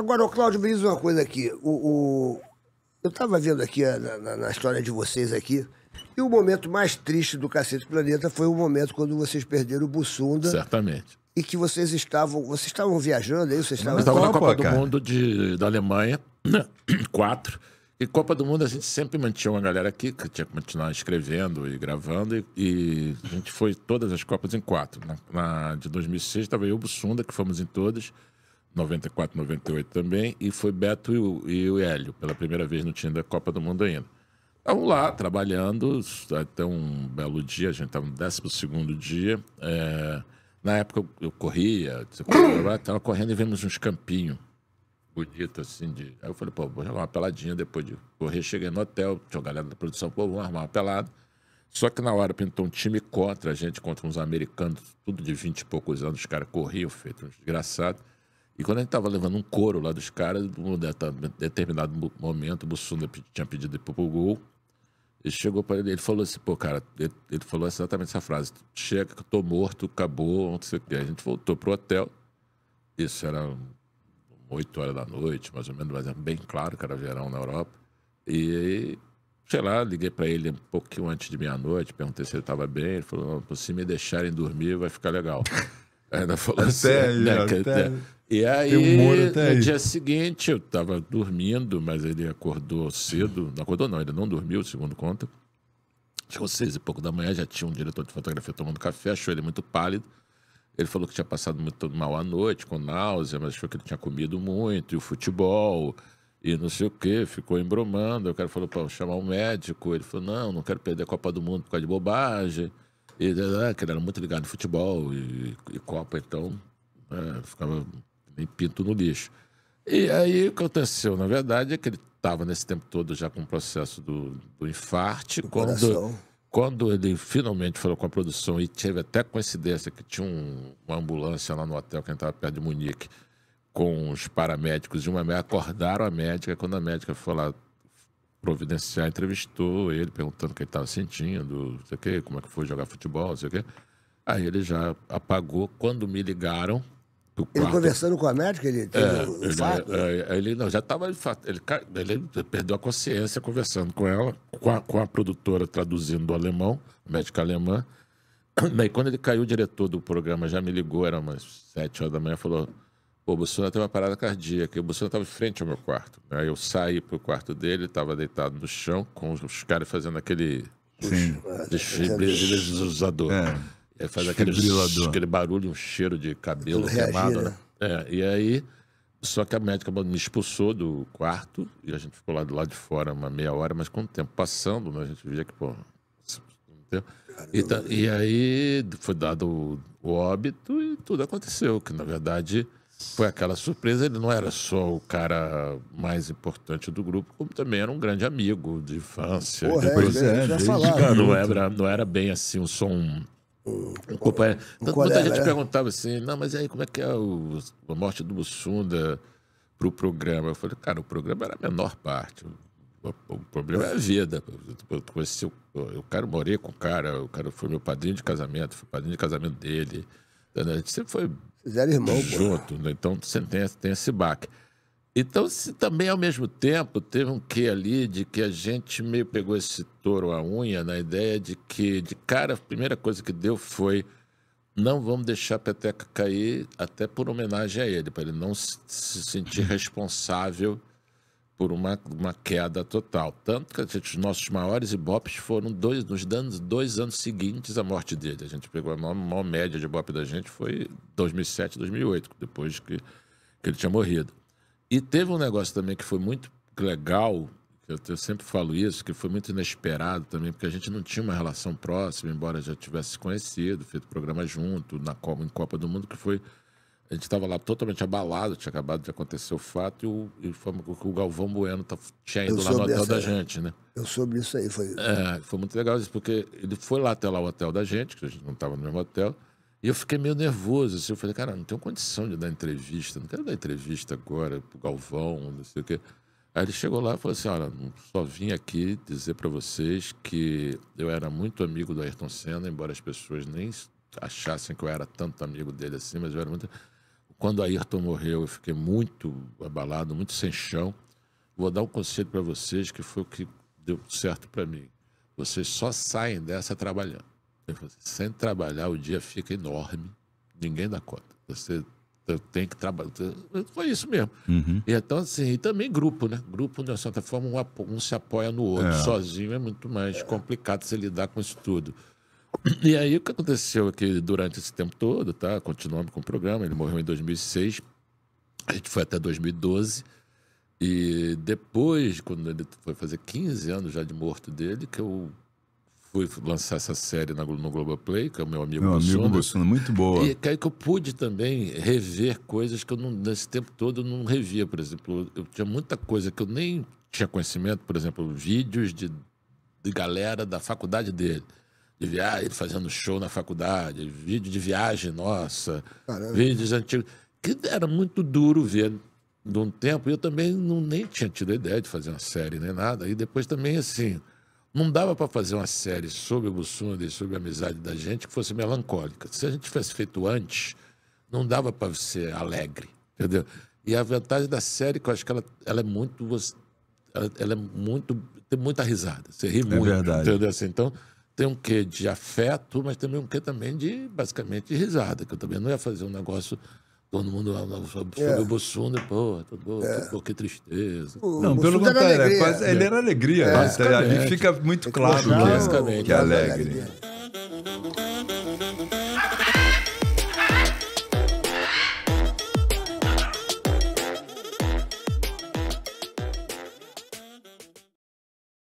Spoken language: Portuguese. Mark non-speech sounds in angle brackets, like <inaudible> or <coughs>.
Agora, o Cláudio, me diz uma coisa aqui. O, o... Eu estava vendo aqui ah, na, na, na, história de vocês aqui, e o momento mais triste do Cacete Planeta foi o momento quando vocês perderam o Bussunda. Certamente. E que vocês estavam. Vocês estavam viajando aí? É vocês estavam Copa, na Copa do cara. Mundo de, da Alemanha, <clears throat> quatro. E Copa do Mundo a gente sempre mantinha uma galera aqui, que tinha que continuar escrevendo e gravando, e, e a gente foi todas as Copas em quatro. Na, na de 2006 estava eu, Bussunda, que fomos em todas. 94, 98 também, e foi Beto e o, e o Hélio, pela primeira vez no time da Copa do Mundo ainda. Estavam lá trabalhando até um belo dia, a gente estava tá no 12 dia. É, na época eu corria, <coughs> estava correndo e vimos uns campinhos bonitos assim. De... Aí eu falei, pô, vou jogar uma peladinha depois de correr. Cheguei no hotel, tinha uma galera da produção, pô, vamos armar uma pelada. Só que na hora pintou um time contra a gente, contra uns americanos, tudo de 20 e poucos anos, os caras corriam, feito uns desgraçados. E quando a gente estava levando um couro lá dos caras, um determinado momento, o Bussunda tinha pedido para o gol. Ele chegou para ele, ele falou assim, pô, cara, ele, ele, falou exatamente essa frase: chega que eu tô morto, acabou, não sei o quê. A gente voltou pro hotel. Isso era 8 horas da noite, mais ou menos, mas era é bem claro que era verão na Europa. E sei lá, liguei para ele um pouquinho antes de meia-noite, perguntei se ele estava bem. Ele falou: se me deixarem dormir, vai ficar legal. <laughs> Ainda até assim, aí, né, até... E aí, no aí. dia seguinte, eu estava dormindo, mas ele acordou cedo. Não acordou, não, ele não dormiu, segundo conta. Chegou seis e pouco da manhã, já tinha um diretor de fotografia tomando café, achou ele muito pálido. Ele falou que tinha passado muito mal à noite, com náusea, mas achou que ele tinha comido muito, e o futebol, e não sei o quê, ficou embromando. O cara falou para chamar um médico. Ele falou: não, não quero perder a Copa do Mundo por causa de bobagem. Né, né, que ele era muito ligado em futebol e, e Copa, então é, ficava nem pinto no lixo. E aí o que aconteceu, na verdade, é que ele estava nesse tempo todo já com o processo do, do infarte. Do quando, quando ele finalmente falou com a produção e teve até coincidência que tinha um, uma ambulância lá no hotel que estava perto de Munique com os paramédicos e uma médica, acordaram a médica. Quando a médica foi lá Providenciar entrevistou ele, perguntando o que ele estava sentindo, não sei o quê, como é que foi jogar futebol, não sei o quê. Aí ele já apagou. Quando me ligaram, Quarto... Ele conversando com a médica, ele teve é, ele, fato? É, é, ele não, já estava ele, ele, perdeu a consciência conversando com ela, com a, com a produtora traduzindo do alemão, médica alemã. Daí quando ele caiu, o diretor do programa já me ligou, era umas sete horas da manhã, falou: o Bolsonaro tem uma parada cardíaca. o Bolsonaro estava em frente ao meu quarto. Aí né? eu saí pro quarto dele, estava deitado no chão, com os caras fazendo aquele. Desfibrilador. É. é. Faz aquele, aquele barulho, um cheiro de cabelo queimado, né? né? É, e aí. Só que a médica me expulsou do quarto e a gente ficou lá do lado de fora uma meia hora, mas com o tempo passando, né, a gente via que, pô. E, tá, e aí foi dado o, o óbito e tudo aconteceu, que na verdade foi aquela surpresa. Ele não era só o cara mais importante do grupo, como também era um grande amigo de infância. Porra, depois, é, já falava, não, era, não era bem assim um som. Um companheiro. Tanto, muita gente é? perguntava assim: não, mas aí como é que é o, a morte do Mussunda para o programa? Eu falei, cara, o programa era a menor parte. O, problema é a vida. Eu, conheci, eu, cara, morei com o cara, o cara foi meu padrinho de casamento, fui padrinho de casamento dele. A gente sempre foi vocês eram irmãos, Junto, né? então você tem, tem esse baque. Então, se também ao mesmo tempo teve um quê ali de que a gente meio pegou esse touro à unha na ideia de que, de cara, a primeira coisa que deu foi não vamos deixar a peteca cair, até por homenagem a ele, para ele não se sentir responsável por uma, uma queda total. Tanto que os nossos maiores ibopes foram dois, nos danos, dois anos seguintes à morte dele. A gente pegou a maior, maior média de ibope da gente foi 2007, 2008, depois que, que ele tinha morrido. E teve um negócio também que foi muito legal, eu, eu sempre falo isso, que foi muito inesperado também, porque a gente não tinha uma relação próxima, embora já tivesse conhecido, feito programa junto, na Copa, em Copa do Mundo, que foi a gente estava lá totalmente abalado, tinha acabado de acontecer o fato, e o, e foi, o Galvão Bueno tá, tinha ido lá no hotel essa, da gente, né? Eu soube isso aí, foi. É, foi muito legal isso, porque ele foi lá até lá o hotel da gente, que a gente não estava no mesmo hotel, e eu fiquei meio nervoso, assim, eu falei, cara, não tenho condição de dar entrevista, não quero dar entrevista agora pro Galvão, não sei o quê. Aí ele chegou lá e falou assim, olha, só vim aqui dizer para vocês que eu era muito amigo do Ayrton Senna, embora as pessoas nem achassem que eu era tanto amigo dele assim, mas eu era muito... Quando Ayrton morreu, eu fiquei muito abalado, muito sem chão. Vou dar um conselho para vocês que foi o que deu certo para mim. Vocês só saem dessa trabalhando. Falei, assim, sem trabalhar, o dia fica enorme, ninguém dá conta. Você tem que trabalhar. Foi isso mesmo. Uhum. E então, assim, e também grupo, né? Grupo, de certa forma, um, um se apoia no outro. É. Sozinho é muito mais complicado você lidar com isso tudo. <coughs> E aí o que aconteceu é que durante esse tempo todo, tá? Continuamos com o programa, ele morreu em 2006, a gente foi até 2012. E depois, quando ele foi fazer 15 anos já de morto dele, que eu fui lançar essa série na, no Globoplay, que é o meu amigo meu Bolsonaro. amigo Bolsonaro, muito boa. E que que eu pude também rever coisas que eu, não, nesse tempo todo, eu não revia. Por exemplo, eu tinha muita coisa que eu nem tinha conhecimento, por exemplo, vídeos de, de galera da faculdade dele de viagem, fazendo show na faculdade, vídeo de viagem nossa, Caramba. vídeos antigos, que era muito duro ver de um tempo. Eu também não, nem tinha tido a ideia de fazer uma série nem nada. E depois também, assim, não dava para fazer uma série sobre o Bussunda e sobre a amizade da gente que fosse melancólica. Se a gente tivesse feito antes, não dava para ser alegre, entendeu? E a vantagem da série, que eu acho que ela, ela é muito. Ela, ela é muito. tem muita risada. Você ri é muito. Verdade. Entendeu? Assim, então tem um quê de afeto, mas também um quê também de, basicamente, de risada, que eu também não ia fazer um negócio todo mundo ah, sobre é. o Bussunda, pô, tudo tá é. pô, que tristeza. O, não, pelo é contrário, é ele era alegria. É. Né? Ele era alegria é. Ali fica muito é claro que, que é alegre.